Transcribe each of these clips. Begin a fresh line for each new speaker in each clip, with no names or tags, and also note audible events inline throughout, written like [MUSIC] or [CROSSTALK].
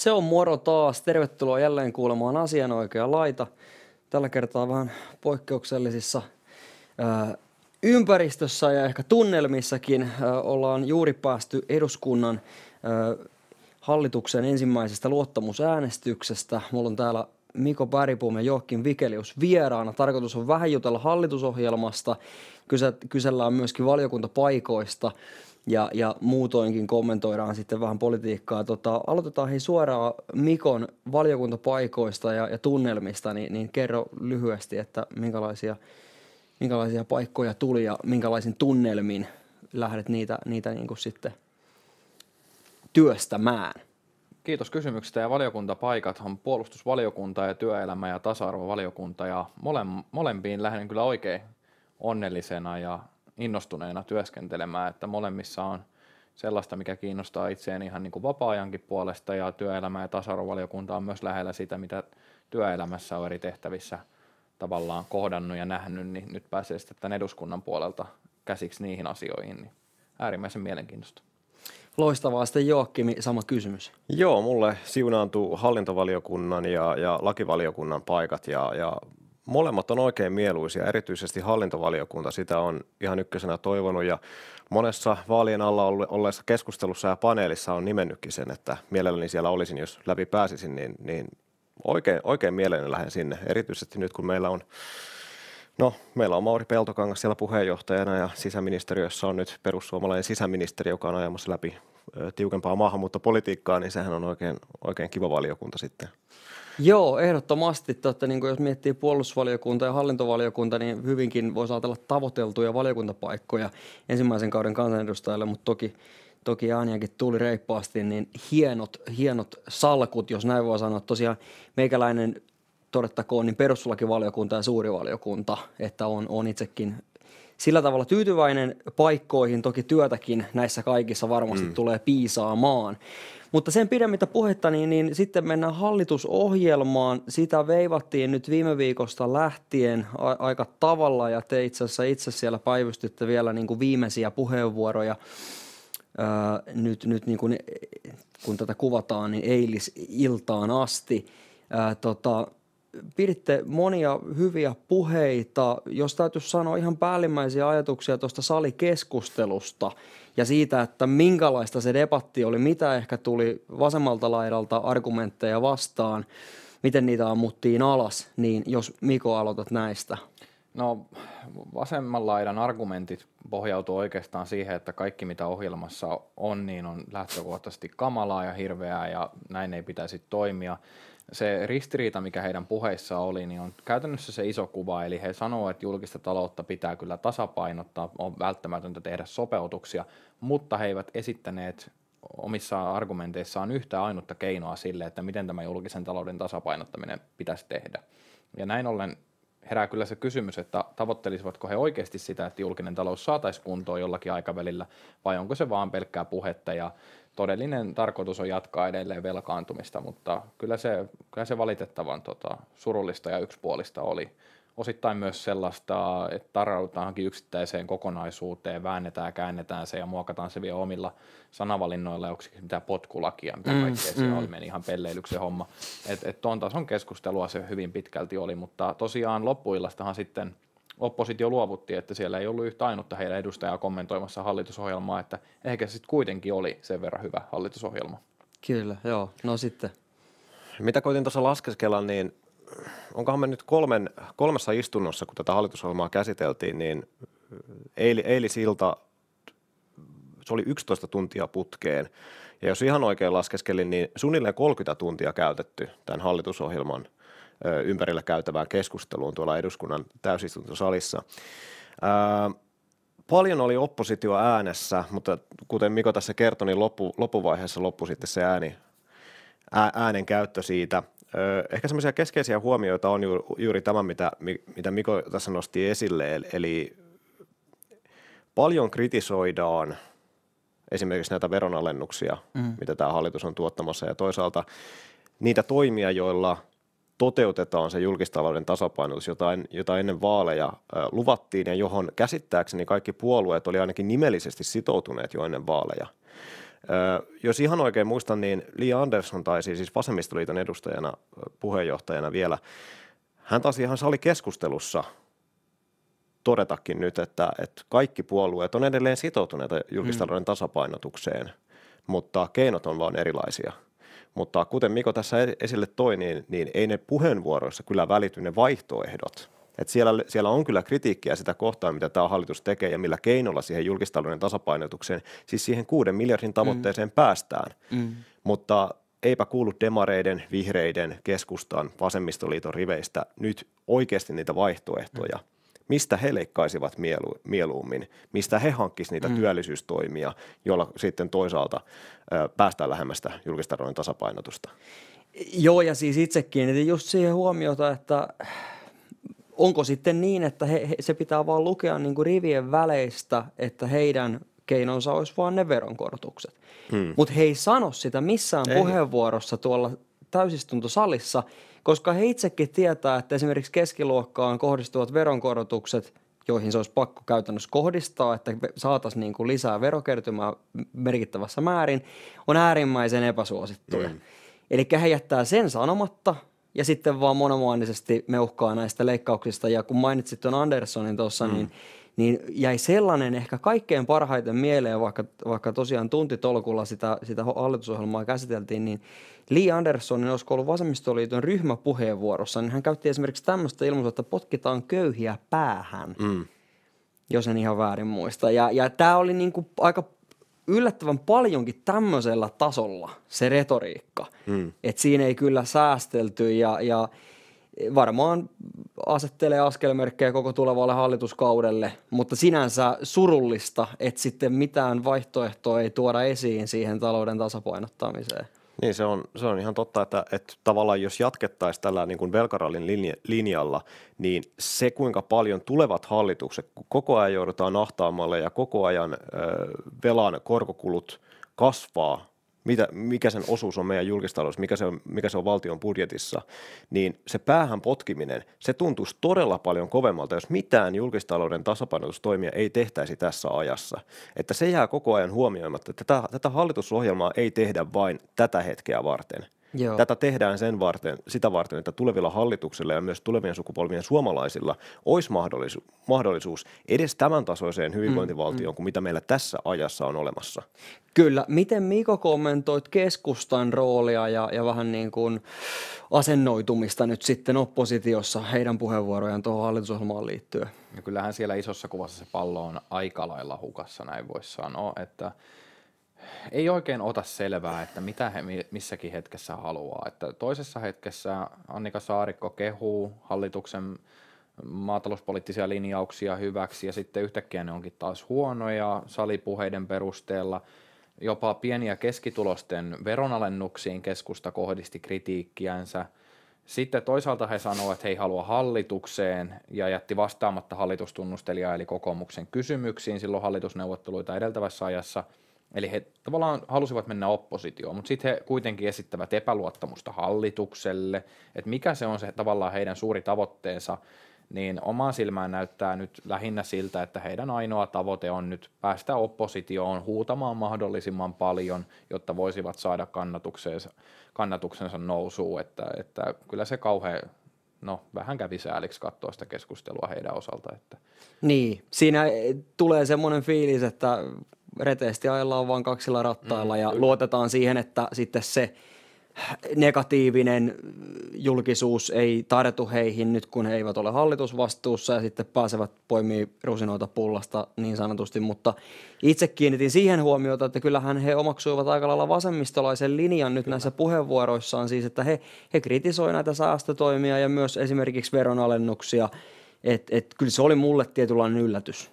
Se on moro taas. Tervetuloa jälleen kuulemaan asian oikea laita. Tällä kertaa vähän poikkeuksellisissa ää, ympäristössä ja ehkä tunnelmissakin ää, ollaan juuri päästy eduskunnan ää, hallituksen ensimmäisestä luottamusäänestyksestä. Mulla on täällä Miko Päripuum ja Joakim Vikelius vieraana. Tarkoitus on vähän jutella hallitusohjelmasta. Kysellään myöskin valiokuntapaikoista ja, ja muutoinkin kommentoidaan sitten vähän politiikkaa. Tota, aloitetaan hei suoraan Mikon valiokuntapaikoista ja, ja tunnelmista, niin, niin kerro lyhyesti, että minkälaisia, minkälaisia paikkoja tuli ja minkälaisin tunnelmin lähdet niitä, niitä niin kuin sitten
työstämään. Kiitos kysymyksestä ja valiokuntapaikat on puolustusvaliokunta ja työelämä- ja tasa-arvovaliokunta ja mole, molempiin lähden kyllä oikein onnellisena ja innostuneena työskentelemään, että molemmissa on sellaista, mikä kiinnostaa itseäni ihan niin kuin vapaa-ajankin puolesta ja työelämä- ja tasa on myös lähellä sitä, mitä työelämässä on eri tehtävissä tavallaan kohdannut ja nähnyt, niin nyt pääsee sitten tämän eduskunnan puolelta käsiksi niihin asioihin, niin äärimmäisen mielenkiintoista.
Loistavaa. Sitten Joakki, sama kysymys.
Joo, mulle siunaantui hallintovaliokunnan ja, ja lakivaliokunnan paikat ja, ja molemmat on oikein mieluisia, erityisesti hallintovaliokunta sitä on ihan ykkösenä toivonut ja monessa vaalien alla olleessa keskustelussa ja paneelissa on nimennytkin sen, että mielelläni siellä olisin, jos läpi pääsisin, niin, niin oikein, oikein mielelläni lähden sinne, erityisesti nyt kun meillä on No, meillä on Mauri Peltokangas siellä puheenjohtajana ja sisäministeriössä on nyt perussuomalainen sisäministeri, joka on ajamassa läpi tiukempaa maahanmuuttopolitiikkaa, niin sehän on oikein, oikein kiva valiokunta sitten.
Joo, ehdottomasti. Että niin jos miettii puolustusvaliokunta ja hallintovaliokunta, niin hyvinkin voisi ajatella tavoiteltuja valiokuntapaikkoja ensimmäisen kauden kansanedustajalle, mutta toki toki Aaniakin tuli reippaasti, niin hienot, hienot salkut, jos näin voi sanoa. Tosiaan meikäläinen todettakoon, niin perustuslakivaliokunta ja suuri valiokunta, että on, on itsekin sillä tavalla tyytyväinen paikkoihin, toki työtäkin näissä kaikissa varmasti mm. tulee piisaamaan. Mutta sen pidemmittä puhetta, niin, niin sitten mennään hallitusohjelmaan. Sitä veivattiin nyt viime viikosta lähtien a- aika tavalla ja te itse asiassa itse siellä päivystytte vielä niin kuin viimeisiä puheenvuoroja. Öö, nyt nyt niin kuin, e, kun tätä kuvataan, niin eilisiltaan asti. Öö, tota, piditte monia hyviä puheita. Jos täytyy sanoa ihan päällimmäisiä ajatuksia tuosta salikeskustelusta ja siitä, että minkälaista se debatti oli, mitä ehkä tuli vasemmalta laidalta argumentteja vastaan, miten niitä ammuttiin alas, niin jos Miko aloitat näistä.
No vasemman laidan argumentit pohjautuu oikeastaan siihen, että kaikki mitä ohjelmassa on, niin on lähtökohtaisesti kamalaa ja hirveää ja näin ei pitäisi toimia se ristiriita, mikä heidän puheissa oli, niin on käytännössä se iso kuva, eli he sanoo, että julkista taloutta pitää kyllä tasapainottaa, on välttämätöntä tehdä sopeutuksia, mutta he eivät esittäneet omissa argumenteissaan yhtä ainutta keinoa sille, että miten tämä julkisen talouden tasapainottaminen pitäisi tehdä. Ja näin ollen herää kyllä se kysymys, että tavoittelisivatko he oikeasti sitä, että julkinen talous saataisiin kuntoon jollakin aikavälillä, vai onko se vaan pelkkää puhetta ja todellinen tarkoitus on jatkaa edelleen velkaantumista, mutta kyllä se, kyllä se valitettavan tota, surullista ja yksipuolista oli. Osittain myös sellaista, että tarraudutaankin yksittäiseen kokonaisuuteen, väännetään, käännetään se ja muokataan se vielä omilla sanavalinnoilla, onko mitä potkulakia, mitä mm, kaikkea mm. se oli, meni ihan pelleilyksi se homma. Että et tuon tason keskustelua se hyvin pitkälti oli, mutta tosiaan loppuillastahan sitten – oppositio luovutti, että siellä ei ollut yhtä ainutta heidän edustajaa kommentoimassa hallitusohjelmaa, että ehkä se sitten kuitenkin oli sen verran hyvä hallitusohjelma.
Kyllä, joo. No sitten. Mitä
koitin tuossa laskeskella, niin
onkohan me nyt kolmen, kolmessa istunnossa, kun tätä hallitusohjelmaa käsiteltiin, niin eili, eilisilta se oli 11 tuntia putkeen. Ja jos ihan oikein laskeskelin, niin suunnilleen 30 tuntia käytetty tämän hallitusohjelman – ympärillä käytävään keskusteluun tuolla eduskunnan täysistuntosalissa. Paljon oli oppositio äänessä, mutta kuten Miko tässä kertoi, niin loppu, loppuvaiheessa loppui sitten se ääni, äänen käyttö siitä. Ehkä semmoisia keskeisiä huomioita on juuri tämä, mitä, mitä Miko tässä nosti esille, eli paljon kritisoidaan esimerkiksi näitä veronalennuksia, mm. mitä tämä hallitus on tuottamassa, ja toisaalta niitä toimia, joilla – toteutetaan se julkistalouden tasapainotus, jota, en, jota ennen vaaleja luvattiin ja johon käsittääkseni kaikki puolueet oli ainakin nimellisesti sitoutuneet jo ennen vaaleja. Jos ihan oikein muistan, niin Li Andersson tai siis vasemmistoliiton edustajana, puheenjohtajana vielä, hän taas ihan keskustelussa todetakin nyt, että, että kaikki puolueet on edelleen sitoutuneita julkistalouden tasapainotukseen, mutta keinot on vaan erilaisia – mutta kuten Miko tässä e- esille toi, niin, niin ei ne puheenvuoroissa kyllä välity ne vaihtoehdot. Et siellä, siellä on kyllä kritiikkiä sitä kohtaa, mitä tämä hallitus tekee ja millä keinolla siihen julkistalouden tasapainotukseen, siis siihen kuuden miljardin tavoitteeseen mm. päästään. Mm. Mutta eipä kuulu demareiden, vihreiden, keskustan, vasemmistoliiton riveistä nyt oikeasti niitä vaihtoehtoja. Mm mistä he leikkaisivat mielu, mieluummin, mistä he hankkisivat niitä mm. työllisyystoimia, joilla sitten toisaalta ö, päästään lähemmästä julkista tasapainotusta.
Joo, ja siis itsekin, että just siihen huomiota, että onko sitten niin, että he, he, se pitää vaan lukea niin kuin rivien väleistä, että heidän keinonsa olisi vaan ne veronkorotukset. Hmm. Mutta he ei sano sitä missään ei. puheenvuorossa tuolla täysistuntosalissa – koska he itsekin tietää, että esimerkiksi keskiluokkaan kohdistuvat veronkorotukset, joihin se olisi pakko käytännössä kohdistaa, että saataisiin niin lisää verokertymää merkittävässä määrin, on äärimmäisen epäsuosittuja. Mm. Eli he jättää sen sanomatta, ja sitten vaan monomaanisesti meuhkaa näistä leikkauksista. Ja kun mainitsit tuon Anderssonin tuossa, mm. niin niin jäi sellainen ehkä kaikkein parhaiten mieleen, vaikka, vaikka tosiaan tuntitolkulla sitä, sitä hallitusohjelmaa käsiteltiin, niin Lee Andersonin olisiko ollut vasemmistoliiton ryhmäpuheenvuorossa, niin hän käytti esimerkiksi tämmöistä ilmaisua, että potkitaan köyhiä päähän, mm. jos en ihan väärin muista. Ja, ja tämä oli niin kuin aika yllättävän paljonkin tämmöisellä tasolla se retoriikka, mm. että siinä ei kyllä säästelty ja, ja – varmaan asettelee askelmerkkejä koko tulevalle hallituskaudelle, mutta sinänsä surullista, että sitten mitään vaihtoehtoa ei tuoda esiin siihen talouden tasapainottamiseen.
Niin, se on, se on ihan totta, että, että tavallaan jos jatkettaisiin tällä niin kuin velkarallin linja, linjalla, niin se kuinka paljon tulevat hallitukset, kun koko ajan joudutaan ahtaamalle ja koko ajan ö, velan korkokulut kasvaa mitä, mikä sen osuus on meidän julkistaloudessa, mikä se on, mikä se on valtion budjetissa, niin se päähän potkiminen, se tuntuisi todella paljon kovemmalta, jos mitään julkistalouden tasapainotustoimia ei tehtäisi tässä ajassa. Että se jää koko ajan huomioimatta, että tätä, tätä hallitusohjelmaa ei tehdä vain tätä hetkeä varten – Joo. Tätä tehdään sen varten, sitä varten, että tulevilla hallituksilla ja myös tulevien sukupolvien suomalaisilla olisi mahdollisu- mahdollisuus edes tämän tasoiseen mm,
hyvinvointivaltioon mm, mm. kuin mitä meillä tässä ajassa on olemassa. Kyllä. Miten Miko kommentoit keskustan roolia ja, ja vähän niin kuin asennoitumista nyt sitten oppositiossa heidän puheenvuorojaan tuohon hallitusohjelmaan liittyen? Ja kyllähän siellä isossa kuvassa se pallo on
aika lailla hukassa, näin voisi sanoa, että – ei oikein ota selvää, että mitä he missäkin hetkessä haluaa. Että toisessa hetkessä Annika Saarikko kehuu hallituksen maatalouspoliittisia linjauksia hyväksi ja sitten yhtäkkiä ne onkin taas huonoja salipuheiden perusteella. Jopa pieniä keskitulosten veronalennuksiin keskusta kohdisti kritiikkiänsä. Sitten toisaalta he sanoivat, että he ei halua hallitukseen ja jätti vastaamatta hallitustunnustelijaa eli kokoomuksen kysymyksiin silloin hallitusneuvotteluita edeltävässä ajassa – Eli he tavallaan halusivat mennä oppositioon, mutta sitten he kuitenkin esittävät epäluottamusta hallitukselle, että mikä se on se tavallaan heidän suuri tavoitteensa, niin omaan silmään näyttää nyt lähinnä siltä, että heidän ainoa tavoite on nyt päästä oppositioon huutamaan mahdollisimman paljon, jotta voisivat saada kannatuksensa, kannatuksensa nousuun, että, että kyllä se kauhean no vähän kävi sääliksi katsoa sitä keskustelua heidän osalta. Että.
Niin, siinä tulee semmoinen fiilis, että reteesti ajellaan vain kaksilla rattailla mm, ja kyllä. luotetaan siihen, että sitten se negatiivinen julkisuus ei tartu heihin nyt, kun he eivät ole hallitusvastuussa ja sitten pääsevät poimii rusinoita pullasta niin sanotusti, mutta itse kiinnitin siihen huomiota, että kyllähän he omaksuivat aika lailla vasemmistolaisen linjan nyt Kyllä. näissä puheenvuoroissaan siis, että he, he kritisoivat näitä säästötoimia ja myös esimerkiksi veronalennuksia, että et, kyllä se oli mulle tietynlainen yllätys.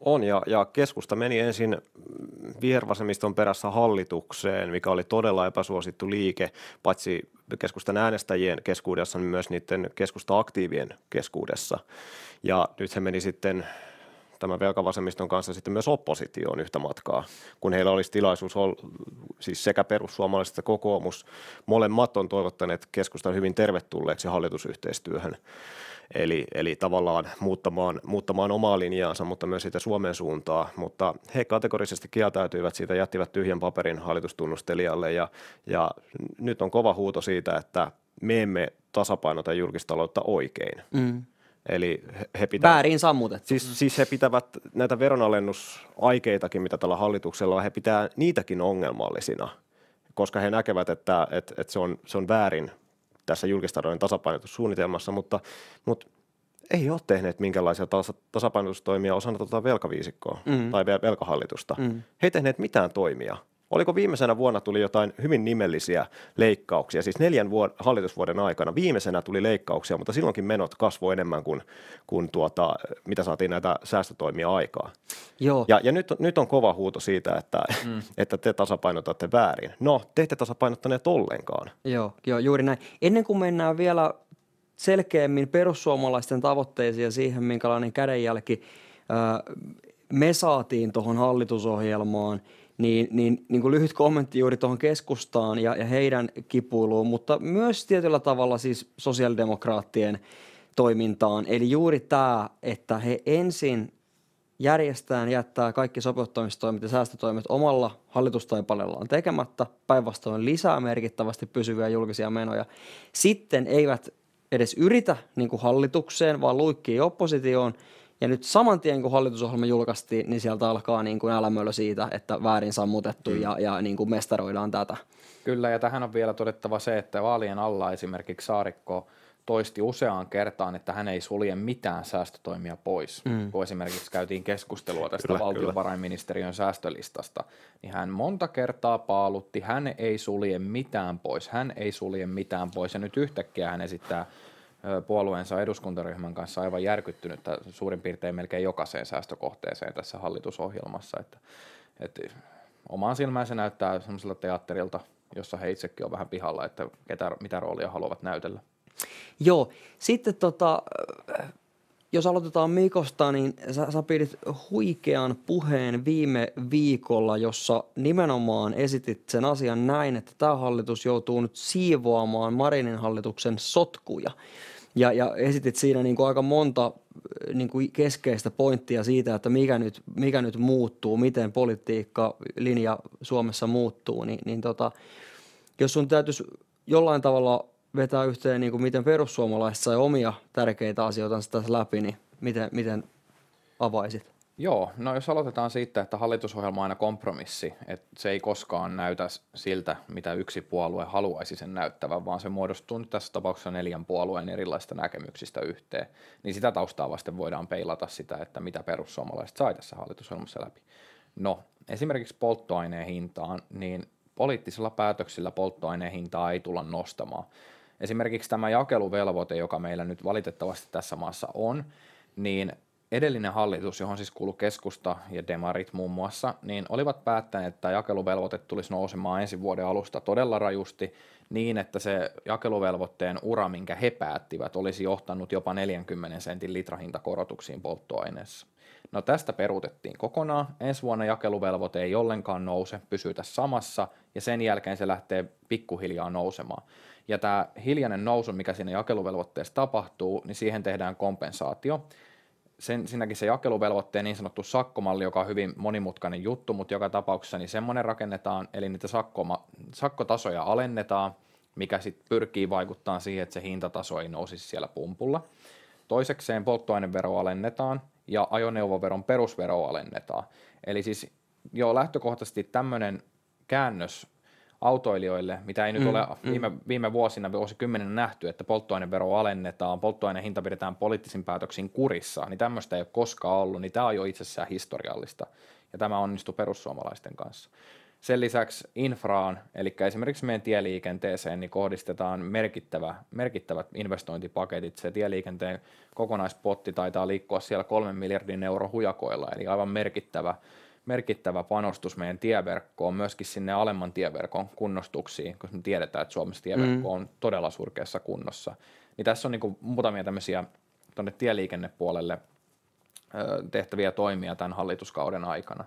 On,
ja, ja keskusta meni ensin vihervasemmiston perässä hallitukseen, mikä oli todella epäsuosittu liike, paitsi keskustan äänestäjien keskuudessa, niin myös niiden keskusta-aktiivien keskuudessa. Ja nyt se meni sitten tämän velkavasemmiston kanssa sitten myös oppositioon yhtä matkaa, kun heillä olisi tilaisuus, siis sekä perussuomalaiset että kokoomus, molemmat on toivottaneet keskustan hyvin tervetulleeksi hallitusyhteistyöhön. Eli, eli tavallaan muuttamaan, muuttamaan omaa linjaansa, mutta myös sitä Suomen suuntaa. Mutta he kategorisesti kieltäytyivät siitä, jättivät tyhjän paperin hallitustunnustelijalle ja, ja nyt on kova huuto siitä, että me emme tasapainota julkistaloutta oikein. Mm. Eli he pitävät, Väärin sammutettu. Siis, siis he pitävät näitä veronalennusaikeitakin, mitä tällä hallituksella on, he pitää niitäkin ongelmallisina, koska he näkevät, että, että, että se, on, se on väärin tässä julkistarvojen tasapainotussuunnitelmassa, mutta, mutta ei ole tehneet minkälaisia tasa, tasapainotustoimia osana tuota velkaviisikkoa mm. tai velkahallitusta. Mm. He ei tehneet mitään toimia oliko viimeisenä vuonna tuli jotain hyvin nimellisiä leikkauksia, siis neljän vuod- hallitusvuoden aikana viimeisenä tuli leikkauksia, mutta silloinkin menot kasvoi enemmän kuin, kuin tuota, mitä saatiin näitä säästötoimia aikaa. Joo. Ja, ja nyt, nyt on kova huuto siitä, että, mm. [LAUGHS] että te tasapainotatte väärin. No, te
ette tasapainottaneet ollenkaan. Joo, joo, juuri näin. Ennen kuin mennään vielä selkeämmin perussuomalaisten tavoitteisiin ja siihen, minkälainen kädenjälki öö, me saatiin tuohon hallitusohjelmaan – niin, niin, niin kuin lyhyt kommentti juuri tuohon keskustaan ja, ja heidän kipuiluun, mutta myös tietyllä tavalla siis sosiaalidemokraattien toimintaan. Eli juuri tämä, että he ensin järjestään jättää kaikki sopeuttamistoimet ja säästötoimet omalla hallitustaipaleellaan tekemättä, päinvastoin lisää merkittävästi pysyviä julkisia menoja. Sitten eivät edes yritä niin kuin hallitukseen, vaan luikkii oppositioon – ja nyt saman tien, kun hallitusohjelma julkaistiin, niin sieltä alkaa niin kuin älämölö siitä, että väärin sammutettu mm. ja, ja niin kuin mestaroidaan tätä. Kyllä, ja tähän on vielä todettava se,
että vaalien alla
esimerkiksi Saarikko toisti useaan
kertaan, että hän ei sulje mitään säästötoimia pois. Mm. Kun esimerkiksi käytiin keskustelua tästä kyllä, valtiovarainministeriön kyllä. säästölistasta, niin hän monta kertaa paalutti, hän ei sulje mitään pois, hän ei sulje mitään pois. Ja nyt yhtäkkiä hän esittää puolueensa eduskuntaryhmän kanssa aivan järkyttynyt suurin piirtein melkein jokaiseen säästökohteeseen tässä hallitusohjelmassa. Että, että omaan silmään se näyttää semmoiselta teatterilta, jossa he itsekin on vähän pihalla, että ketä, mitä roolia haluavat näytellä. Joo, sitten
tota, jos aloitetaan Mikosta, niin sä, sä pidit huikean puheen viime viikolla, jossa nimenomaan esitit sen asian näin, että tämä hallitus joutuu nyt siivoamaan Marinin hallituksen sotkuja. Ja, ja esitit siinä niin kuin aika monta eh, niin kuin keskeistä pointtia siitä, että mikä nyt, mikä nyt muuttuu, miten politiikka, linja Suomessa muuttuu, niin, niin tota, jos sun täytyisi jollain tavalla vetää yhteen, niin kuin miten perussuomalaiset sai omia tärkeitä asioita tässä läpi, niin miten, miten avaisit?
Joo, no jos aloitetaan siitä, että hallitusohjelma on aina kompromissi, että se ei koskaan näytä siltä, mitä yksi puolue haluaisi sen näyttävän, vaan se muodostuu nyt tässä tapauksessa neljän puolueen erilaisista näkemyksistä yhteen, niin sitä taustaa vasten voidaan peilata sitä, että mitä perussuomalaiset sai tässä hallitusohjelmassa läpi. No, esimerkiksi polttoaineen hintaan, niin poliittisilla päätöksillä polttoaineen hintaa ei tulla nostamaan, Esimerkiksi tämä jakeluvelvoite, joka meillä nyt valitettavasti tässä maassa on, niin edellinen hallitus, johon siis kuuluu keskusta ja demarit muun muassa, niin olivat päättäneet, että jakeluvelvoite tulisi nousemaan ensi vuoden alusta todella rajusti niin, että se jakeluvelvoitteen ura, minkä he päättivät, olisi johtanut jopa 40 sentin litrahintakorotuksiin polttoaineessa. No tästä peruutettiin kokonaan. Ensi vuonna jakeluvelvoite ei ollenkaan nouse, pysyy tässä samassa ja sen jälkeen se lähtee pikkuhiljaa nousemaan. Ja tämä hiljainen nousu, mikä siinä jakeluvelvoitteessa tapahtuu, niin siihen tehdään kompensaatio. Sen, siinäkin se jakeluvelvoitteen niin sanottu sakkomalli, joka on hyvin monimutkainen juttu, mutta joka tapauksessa niin semmoinen rakennetaan, eli niitä sakkoma, sakkotasoja alennetaan, mikä sitten pyrkii vaikuttaa siihen, että se hintataso ei nousisi siellä pumpulla. Toisekseen polttoaineveroa alennetaan, ja ajoneuvoveron perusvero alennetaan. Eli siis jo lähtökohtaisesti tämmöinen käännös autoilijoille, mitä ei nyt mm, ole mm. viime, mm. viime vuosina, vuosikymmenen nähty, että polttoainevero alennetaan, polttoaineen hinta pidetään poliittisin päätöksiin kurissa, niin tämmöistä ei ole koskaan ollut, niin tämä on jo itsessään historiallista. Ja tämä onnistuu perussuomalaisten kanssa. Sen lisäksi infraan, eli esimerkiksi meidän tieliikenteeseen, niin kohdistetaan merkittävä, merkittävät investointipaketit. Se tieliikenteen kokonaispotti taitaa liikkua siellä kolmen miljardin euro hujakoilla, eli aivan merkittävä, merkittävä panostus meidän tieverkkoon, myöskin sinne alemman tieverkon kunnostuksiin, koska me tiedetään, että Suomessa tieverkko mm. on todella surkeassa kunnossa. Niin tässä on niin muutamia tämmöisiä tuonne tieliikennepuolelle tehtäviä toimia tämän hallituskauden aikana.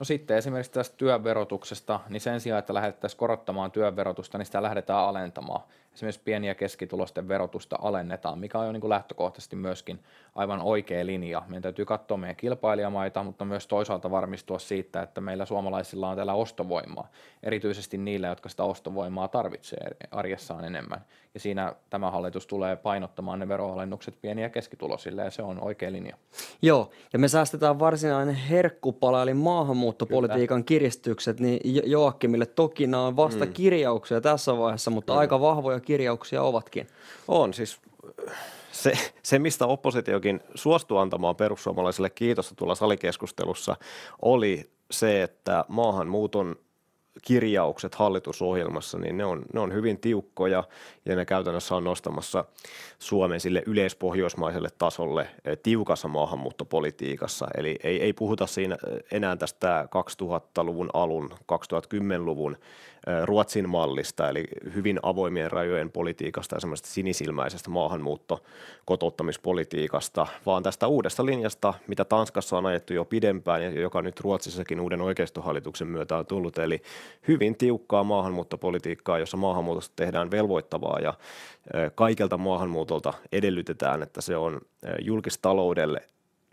No sitten esimerkiksi tästä työverotuksesta, niin sen sijaan, että lähdettäisiin korottamaan työverotusta, niin sitä lähdetään alentamaan esimerkiksi pieniä keskitulosten verotusta alennetaan, mikä on jo niin kuin lähtökohtaisesti myöskin aivan oikea linja. Meidän täytyy katsoa meidän kilpailijamaita, mutta myös toisaalta varmistua siitä, että meillä suomalaisilla on täällä ostovoimaa, erityisesti niillä, jotka sitä ostovoimaa tarvitsee arjessaan enemmän. Ja siinä tämä hallitus tulee painottamaan ne veroalennukset pieniä ja ja se on oikea linja.
Joo, ja me säästetään varsinainen herkkupala, eli maahanmuuttopolitiikan Kyllä. kiristykset, niin Joakimille toki nämä on vasta mm. kirjauksia tässä vaiheessa, mutta Kyllä. aika vahvoja kirjauksia ovatkin. On siis äh,
se, se, mistä oppositiokin suostui antamaan perussuomalaisille kiitosta tuolla salikeskustelussa, oli se, että maahanmuuton kirjaukset hallitusohjelmassa, niin ne on, ne on hyvin tiukkoja ja ne käytännössä on nostamassa Suomen sille yleispohjoismaiselle tasolle eh, tiukassa maahanmuuttopolitiikassa. Eli ei, ei puhuta siinä eh, enää tästä 2000-luvun alun, 2010-luvun Ruotsin mallista, eli hyvin avoimien rajojen politiikasta ja semmoisesta sinisilmäisestä maahanmuutto kotouttamispolitiikasta, vaan tästä uudesta linjasta, mitä Tanskassa on ajettu jo pidempään ja joka nyt Ruotsissakin uuden oikeistohallituksen myötä on tullut, eli hyvin tiukkaa maahanmuuttopolitiikkaa, jossa maahanmuutosta tehdään velvoittavaa ja kaikelta maahanmuutolta edellytetään, että se on julkistaloudelle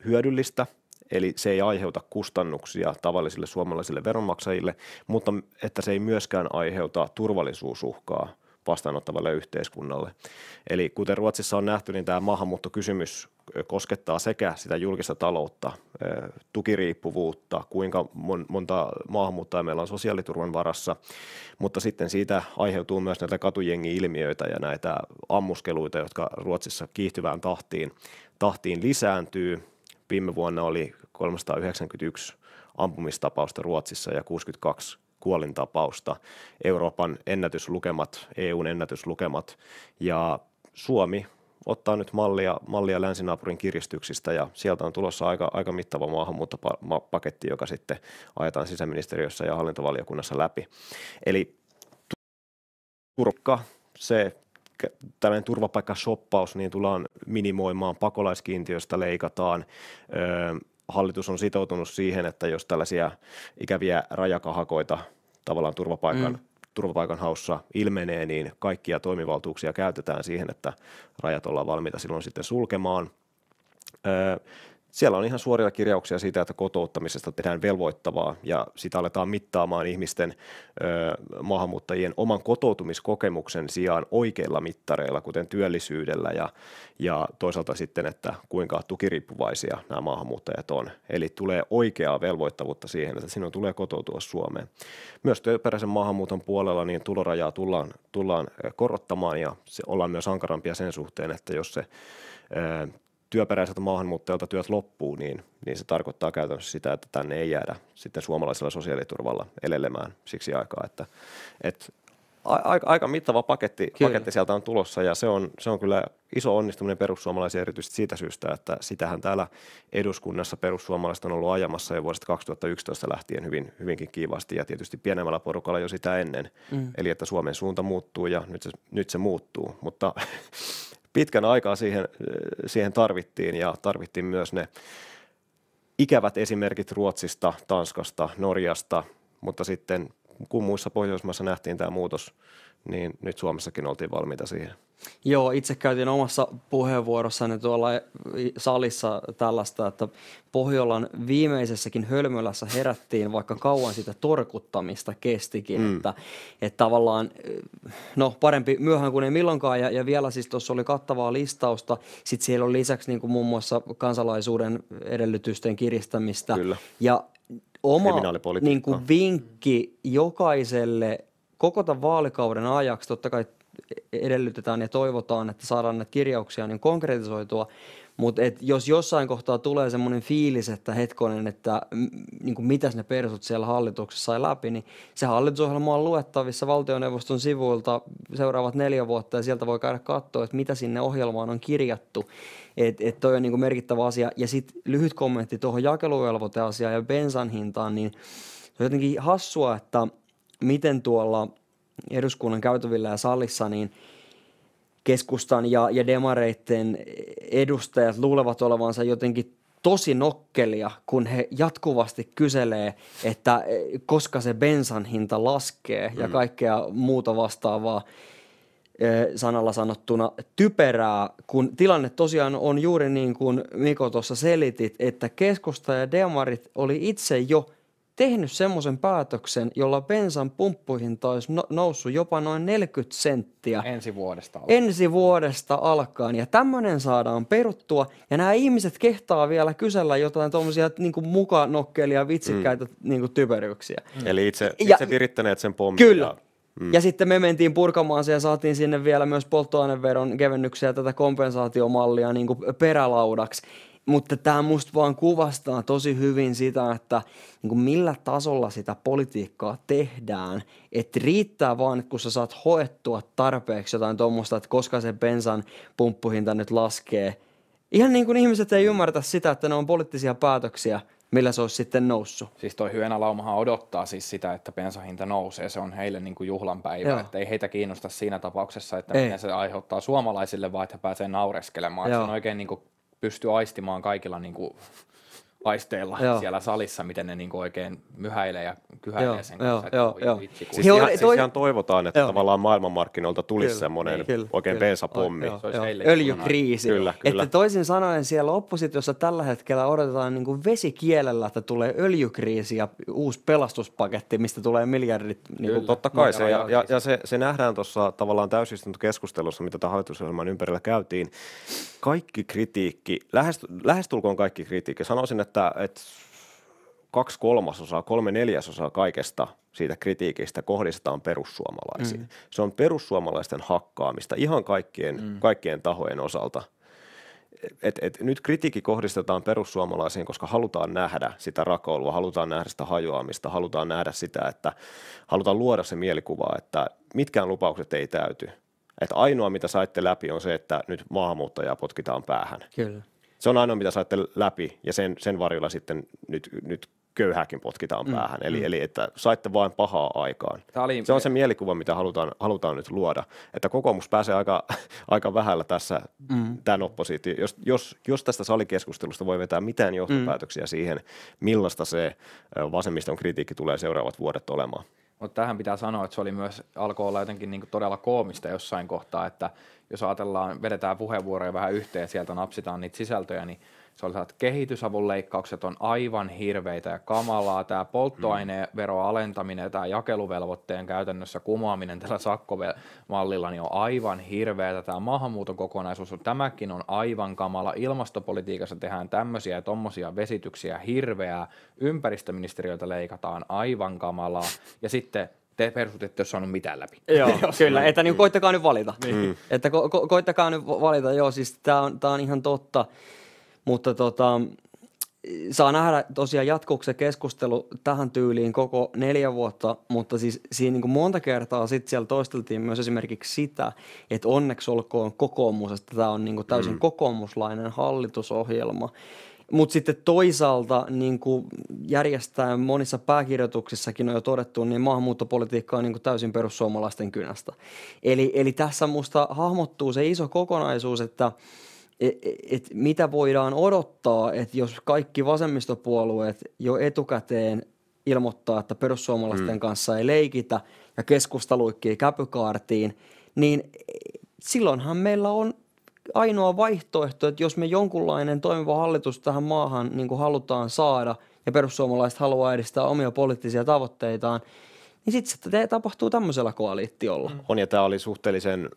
hyödyllistä – eli se ei aiheuta kustannuksia tavallisille suomalaisille veronmaksajille, mutta että se ei myöskään aiheuta turvallisuusuhkaa vastaanottavalle yhteiskunnalle. Eli kuten Ruotsissa on nähty, niin tämä maahanmuuttokysymys koskettaa sekä sitä julkista taloutta, tukiriippuvuutta, kuinka monta maahanmuuttajaa meillä on sosiaaliturvan varassa, mutta sitten siitä aiheutuu myös näitä katujengi-ilmiöitä ja näitä ammuskeluita, jotka Ruotsissa kiihtyvään tahtiin, tahtiin lisääntyy. Viime vuonna oli 391 ampumistapausta Ruotsissa ja 62 kuolintapausta, Euroopan ennätyslukemat, EUn ennätyslukemat ja Suomi ottaa nyt mallia, mallia länsinaapurin kiristyksistä ja sieltä on tulossa aika, aika mittava maahanmuuttopaketti, joka sitten ajetaan sisäministeriössä ja hallintovaliokunnassa läpi. Eli turkka, se tällainen turvapaikkashoppaus niin tullaan minimoimaan, pakolaiskiintiöstä leikataan, öö, hallitus on sitoutunut siihen, että jos tällaisia ikäviä rajakahakoita tavallaan turvapaikan, mm. turvapaikan haussa ilmenee, niin kaikkia toimivaltuuksia käytetään siihen, että rajat ollaan valmiita silloin sitten sulkemaan. Öö, siellä on ihan suoria kirjauksia siitä, että kotouttamisesta tehdään velvoittavaa ja sitä aletaan mittaamaan ihmisten ö, maahanmuuttajien oman kotoutumiskokemuksen sijaan oikeilla mittareilla, kuten työllisyydellä ja, ja toisaalta sitten, että kuinka tukiriippuvaisia nämä maahanmuuttajat on. Eli tulee oikeaa velvoittavuutta siihen, että sinun tulee kotoutua Suomeen. Myös työperäisen maahanmuuton puolella niin tulorajaa tullaan, tullaan korottamaan ja se ollaan myös ankarampia sen suhteen, että jos se työperäiseltä maahanmuuttajalta työt loppuu, niin, niin se tarkoittaa käytännössä sitä, että tänne ei jäädä sitten suomalaisella sosiaaliturvalla elelemään siksi aikaa, että, että aika, aika mittava paketti, paketti sieltä on tulossa ja se on, se on kyllä iso onnistuminen perussuomalaisia erityisesti siitä syystä, että sitähän täällä eduskunnassa perussuomalaiset on ollut ajamassa jo vuodesta 2011 lähtien hyvin, hyvinkin kiivasti ja tietysti pienemmällä porukalla jo sitä ennen. Mm. Eli että Suomen suunta muuttuu ja nyt se, nyt se muuttuu, mutta [LAUGHS] pitkän aikaa siihen, siihen tarvittiin ja tarvittiin myös ne ikävät esimerkit Ruotsista, Tanskasta, Norjasta, mutta sitten kun muissa Pohjoismaissa nähtiin tämä muutos niin nyt Suomessakin oltiin valmiita siihen.
Joo, itse käytin omassa puheenvuorossani tuolla salissa tällaista, että Pohjolan viimeisessäkin hölmölässä herättiin, vaikka kauan sitä torkuttamista kestikin, mm. että, että tavallaan, no parempi myöhään kuin ei milloinkaan, ja, ja vielä siis tuossa oli kattavaa listausta, sitten siellä on lisäksi niin kuin muun muassa kansalaisuuden edellytysten kiristämistä, Kyllä. ja oma niin kuin vinkki jokaiselle koko tämän vaalikauden ajaksi totta kai edellytetään ja toivotaan, että saadaan näitä kirjauksia niin konkretisoitua, mutta jos jossain kohtaa tulee semmoinen fiilis, että hetkonen, että niin mitäs ne persut siellä hallituksessa sai läpi, niin se hallitusohjelma on luettavissa valtioneuvoston sivuilta seuraavat neljä vuotta ja sieltä voi käydä katsoa, että mitä sinne ohjelmaan on kirjattu. että et toi on niin merkittävä asia. Ja sitten lyhyt kommentti tuohon jakeluvelvoiteasiaan ja bensan hintaan, niin se on jotenkin hassua, että – miten tuolla eduskunnan käytävillä ja salissa niin keskustan ja, ja demareitten edustajat luulevat olevansa jotenkin tosi nokkelia, kun he jatkuvasti kyselee, että eh, koska se bensan hinta laskee ja mm. kaikkea muuta vastaavaa eh, sanalla sanottuna typerää, kun tilanne tosiaan on juuri niin kuin Miko tuossa selitit, että keskusta ja demarit oli itse jo tehnyt semmoisen päätöksen, jolla bensan pumppuihin olisi no-, noussut jopa noin 40 senttiä. Ensi vuodesta alkaen. Ensi vuodesta alkaen. Ja tämmöinen saadaan peruttua. Ja nämä ihmiset kehtaa vielä kysellä jotain tuommoisia niin mukanokkelia, vitsikkäitä mm. niin typeryksiä.
Mm. Eli itse, itse ja, virittäneet sen pommin. Kyllä. Mm. Ja
sitten me mentiin purkamaan se ja saatiin sinne vielä myös polttoaineveron kevennyksiä tätä kompensaatiomallia niin kuin perälaudaksi mutta tämä musta vaan kuvastaa tosi hyvin sitä, että niin kuin millä tasolla sitä politiikkaa tehdään. Että riittää vaan, että kun sä saat hoettua tarpeeksi jotain tuommoista, että koska se bensan pumppuhinta nyt laskee. Ihan niin kuin ihmiset ei ymmärtä sitä, että ne on poliittisia päätöksiä, millä se olisi sitten noussut. Siis toi hyönälaumahan odottaa siis sitä, että bensahinta nousee. Se on heille niin kuin juhlanpäivä. Että
ei heitä kiinnosta siinä tapauksessa, että ei. miten se aiheuttaa suomalaisille, vaan että he pääsee naureskelemaan. Joo. Se on oikein niin kuin pystyy aistimaan kaikilla niin kuin aisteilla joo. siellä salissa, miten ne niinku oikein myhäilee ja kyhäilee joo, sen kanssa. Joo, niinku joo, vitsi, siis, ihan, siis toi... siis ihan
toivotaan, että joo. tavallaan maailmanmarkkinoilta tulisi semmoinen niin, oikein bensapommi. Öljykriisi. Kyllä, kyllä. Että
toisin sanoen siellä oppositiossa tällä hetkellä odotetaan niin kuin vesikielellä, että tulee öljykriisi ja uusi pelastuspaketti, mistä tulee miljardit. Niin kuin, totta kai se, ja,
ja, ja siis. se, se nähdään tuossa tavallaan keskustelussa, mitä tämän hallitusohjelman ympärillä käytiin. Kaikki kritiikki, lähest, lähestulkoon kaikki kritiikki, sanoisin, että että, että kaksi kolmasosaa, kolme neljäsosaa kaikesta siitä kritiikistä kohdistetaan perussuomalaisiin. Mm. Se on perussuomalaisten hakkaamista ihan kaikkien, mm. kaikkien tahojen osalta. Et, et, nyt kritiikki kohdistetaan perussuomalaisiin, koska halutaan nähdä sitä rakoilua, halutaan nähdä sitä hajoamista, halutaan nähdä sitä, että halutaan luoda se mielikuva, että mitkään lupaukset ei täyty. Et ainoa, mitä saitte läpi, on se, että nyt maahanmuuttajaa potkitaan päähän. Kyllä. Se on ainoa, mitä saatte läpi, ja sen, sen varjolla sitten nyt, nyt köyhääkin potkitaan mm. päähän. Eli, mm. eli että saitte vain pahaa aikaan. Oli... Se on se mielikuva, mitä halutaan, halutaan nyt luoda. Että kokoomus pääsee aika, [LAUGHS] aika vähällä tässä mm. tämän oppositio. Jos, jos, jos tästä salikeskustelusta voi vetää mitään mm. johtopäätöksiä mm. siihen, millaista se vasemmiston kritiikki tulee seuraavat vuodet olemaan.
Mutta tähän pitää sanoa, että se oli myös, alkoi olla jotenkin niin todella koomista jossain kohtaa, että jos ajatellaan, vedetään puheenvuoroja vähän yhteen, sieltä napsitaan niitä sisältöjä, niin se oli että kehitysavun leikkaukset on aivan hirveitä ja kamalaa. Tämä mm. polttoaineveron alentaminen ja tämä jakeluvelvoitteen käytännössä kumoaminen tällä sakkomallilla niin on aivan hirveitä, Tämä maahanmuuton kokonaisuus, tämäkin on aivan kamala. Ilmastopolitiikassa tehdään tämmöisiä ja tommosia vesityksiä hirveää. Ympäristöministeriöltä leikataan aivan kamalaa. Ja sitten te persut ette ole saanut mitään läpi. Joo, [LAUGHS] kyllä, että niin mm.
koittakaa nyt valita. Niin. Että ko- ko- koittakaa nyt valita, joo, siis tämä on, tää on ihan totta. Mutta tota, saa nähdä tosiaan jatkuuko se keskustelu tähän tyyliin koko neljä vuotta, mutta siis siinä niin monta kertaa sitten siellä toisteltiin myös esimerkiksi sitä, että onneksi olkoon kokoomus, että tämä on niin täysin mm. kokoomuslainen hallitusohjelma. Mutta sitten toisaalta niin kuin järjestää monissa pääkirjoituksissakin on jo todettu, niin maahanmuuttopolitiikka on niin täysin perussuomalaisten kynästä. Eli, eli tässä musta hahmottuu se iso kokonaisuus, että – E, e, et, mitä voidaan odottaa, että jos kaikki vasemmistopuolueet jo etukäteen ilmoittaa, että perussuomalaisten mm. kanssa ei leikitä ja keskusta luikkii käpykaartiin, niin silloinhan meillä on ainoa vaihtoehto, että jos me jonkunlainen toimiva hallitus tähän maahan niin kuin halutaan saada ja perussuomalaiset haluaa edistää omia poliittisia tavoitteitaan, niin sitten se tapahtuu tämmöisellä koalitiolla.
On ja tämä oli suhteellisen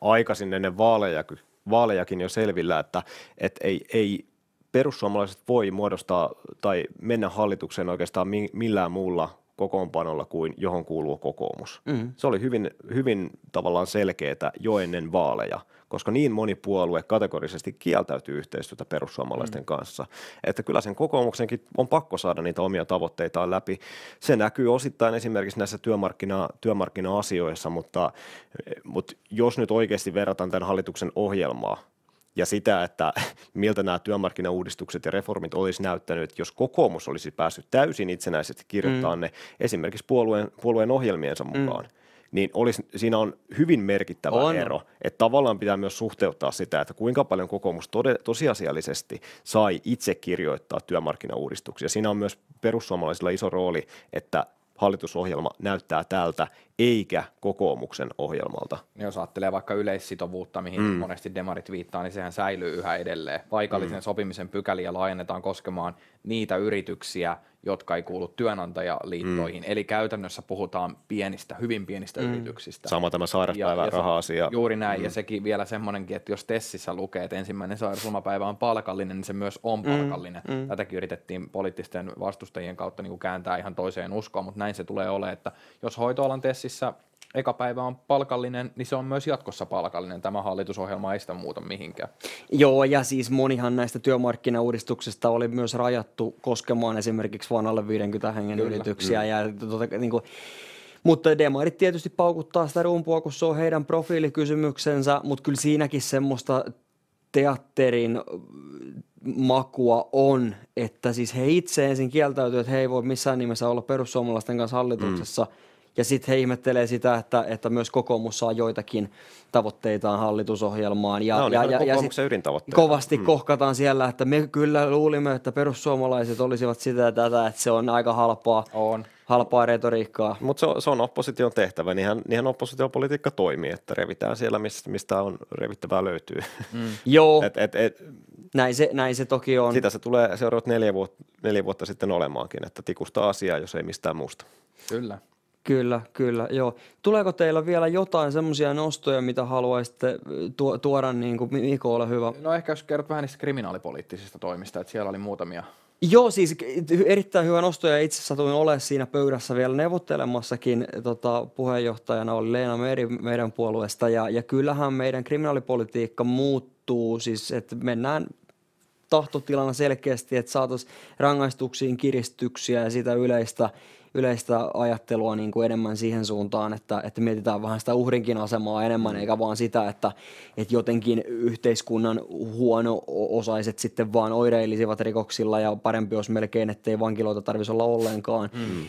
aikaisin ennen vaaleja vaalejakin jo selvillä, että et ei, ei perussuomalaiset voi muodostaa tai mennä hallitukseen oikeastaan millään muulla kokoonpanolla kuin johon kuuluu kokoomus. Mm. Se oli hyvin, hyvin tavallaan selkeää jo ennen vaaleja – koska niin moni puolue kategorisesti kieltäytyy yhteistyötä perussuomalaisten mm. kanssa, että kyllä sen kokoomuksenkin on pakko saada niitä omia tavoitteitaan läpi. Se näkyy osittain esimerkiksi näissä työmarkkina, työmarkkina-asioissa, mutta, mutta jos nyt oikeasti verrataan tämän hallituksen ohjelmaa, ja sitä, että [LAUGHS] miltä nämä työmarkkinauudistukset ja reformit olisi näyttänyt, jos kokoomus olisi päässyt täysin itsenäisesti kirjoittamaan mm. ne esimerkiksi puolueen, puolueen ohjelmiensa mm. mukaan. Mm niin olisi, siinä on hyvin merkittävä on. ero. Että tavallaan pitää myös suhteuttaa sitä, että kuinka paljon kokoomus tode, tosiasiallisesti sai itse kirjoittaa työmarkkinauudistuksia. Siinä on myös perussuomalaisilla iso rooli, että hallitusohjelma näyttää tältä eikä kokoomuksen ohjelmalta.
Niin jos ajattelee vaikka yleissitovuutta, mihin mm. monesti demarit viittaa, niin sehän säilyy yhä edelleen. Paikallisen mm. sopimisen pykäliä laajennetaan koskemaan niitä yrityksiä, jotka ei kuulu työnantajaliittoihin. Mm. Eli käytännössä puhutaan pienistä, hyvin pienistä mm. yrityksistä.
Sama tämä sairauspäivä raha-asia. Juuri
näin, mm. ja sekin vielä semmoinenkin, että jos Tessissä lukee, että ensimmäinen sairauslomapäivä on palkallinen, niin se myös on mm. palkallinen. Mm. Tätäkin yritettiin poliittisten vastustajien kautta niin kuin kääntää ihan toiseen uskoon, mutta näin se tulee olemaan, että jos hoitoalan Tessissä Ruotsissa eka päivä on palkallinen, niin se on myös jatkossa palkallinen. Tämä hallitusohjelma ei sitä muuta mihinkään.
Joo, ja siis monihan näistä työmarkkinauudistuksista oli myös rajattu koskemaan esimerkiksi vain alle 50 hengen kyllä, yrityksiä. Kyllä. Mm. Ja, tuota, niin kuin, mutta demarit tietysti paukuttaa sitä rumpua, kun se on heidän profiilikysymyksensä, mutta kyllä siinäkin semmoista teatterin makua on, että siis he itse ensin kieltäytyy, että he ei voi missään nimessä olla perussuomalaisten kanssa hallituksessa. Mm ja sitten he ihmettelee sitä, että, että myös kokoomus saa joitakin tavoitteitaan hallitusohjelmaan. Ja, no, ja, ja, ja sit kovasti hmm. kohkataan siellä, että me kyllä luulimme, että perussuomalaiset olisivat sitä ja tätä, että se on aika halpaa. On halpaa retoriikkaa. Mutta se, on, se on opposition tehtävä, niinhän, niinhän oppositiopolitiikka
toimii, että revitään siellä, mistä, mistä on revittävää löytyy. Mm. [LAUGHS] Joo, et, et, et, näin, se, näin se toki on. Sitä se tulee seuraavat neljä vuotta, neljä vuotta sitten olemaankin, että
tikusta asiaa, jos ei mistään muusta. Kyllä. Kyllä, kyllä, joo. Tuleeko teillä vielä jotain semmoisia nostoja, mitä haluaisitte tu- tuoda, niin kuin Miko, ole hyvä? No ehkä jos kerrot vähän niistä kriminaalipoliittisista toimista, että siellä oli muutamia Joo, siis erittäin hyvä nosto ja itse satuin olemaan siinä pöydässä vielä neuvottelemassakin. Tota, puheenjohtajana oli Leena Meri meidän puolueesta ja, ja kyllähän meidän kriminaalipolitiikka muuttuu, siis että mennään tahtotilana selkeästi, että saataisiin rangaistuksiin kiristyksiä ja sitä yleistä yleistä ajattelua niin kuin enemmän siihen suuntaan, että, että mietitään vähän sitä uhrinkin asemaa enemmän, mm. eikä vaan sitä, että, että jotenkin yhteiskunnan huono-osaiset sitten vaan oireilisivat rikoksilla ja parempi olisi melkein, ettei vankiloita tarvitsisi olla ollenkaan. Mm.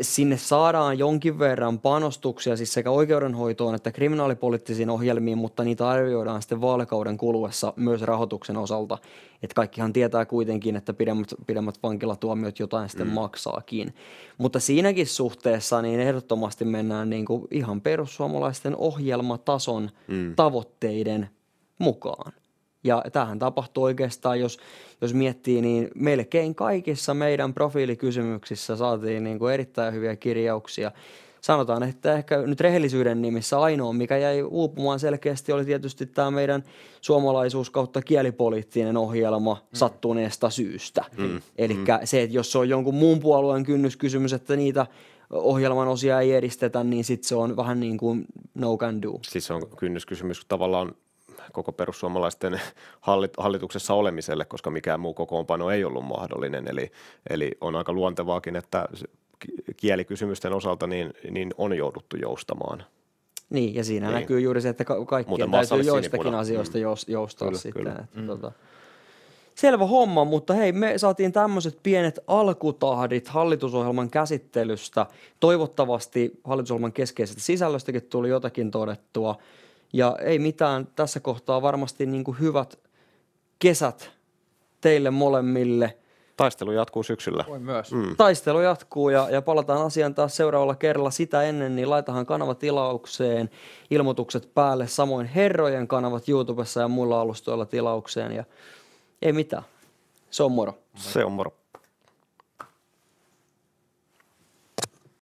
Sinne saadaan jonkin verran panostuksia siis sekä oikeudenhoitoon että kriminaalipoliittisiin ohjelmiin, mutta niitä arvioidaan sitten vaalikauden kuluessa myös rahoituksen osalta. Että kaikkihan tietää kuitenkin, että pidemmät, pidemmät vankilatuomiot jotain sitten mm. maksaakin. Mutta siinäkin suhteessa niin ehdottomasti mennään niin kuin ihan perussuomalaisten ohjelmatason mm. tavoitteiden mukaan. Ja tähän tapahtuu oikeastaan, jos, jos miettii, niin melkein kaikissa meidän profiilikysymyksissä saatiin niin kuin erittäin hyviä kirjauksia sanotaan, että ehkä nyt rehellisyyden nimissä ainoa, mikä jäi uupumaan selkeästi, oli tietysti tämä meidän suomalaisuus kautta kielipoliittinen ohjelma mm. sattuneesta syystä. Mm. Eli mm. se, että jos se on jonkun muun puolueen kynnyskysymys, että niitä ohjelman osia ei edistetä, niin sitten se on vähän niin kuin no can do. Siis
se on kynnyskysymys tavallaan koko perussuomalaisten hallituksessa olemiselle, koska mikään muu kokoonpano ei ollut mahdollinen. Eli, eli on aika luontevaakin, että kielikysymysten osalta niin, niin on jouduttu joustamaan.
Niin, ja siinä niin. näkyy juuri se, että kaikki kaikkien täytyy joistakin mm. asioista mm. joustaa kyllä, sitten. Kyllä. Että, mm. tuota. selvä homma, mutta hei, me saatiin tämmöiset pienet alkutahdit hallitusohjelman käsittelystä. Toivottavasti hallitusohjelman keskeisestä sisällöstäkin tuli jotakin todettua. Ja ei mitään, tässä kohtaa varmasti niin kuin hyvät kesät teille molemmille – Taistelu jatkuu syksyllä. Voi myös. Mm. Taistelu jatkuu ja, ja palataan asiaan taas seuraavalla kerralla. Sitä ennen niin laitahan kanava tilaukseen ilmoitukset päälle. Samoin herrojen kanavat YouTubessa ja muilla alustoilla tilaukseen. Ja ei mitään. Se on moro. Se on moro.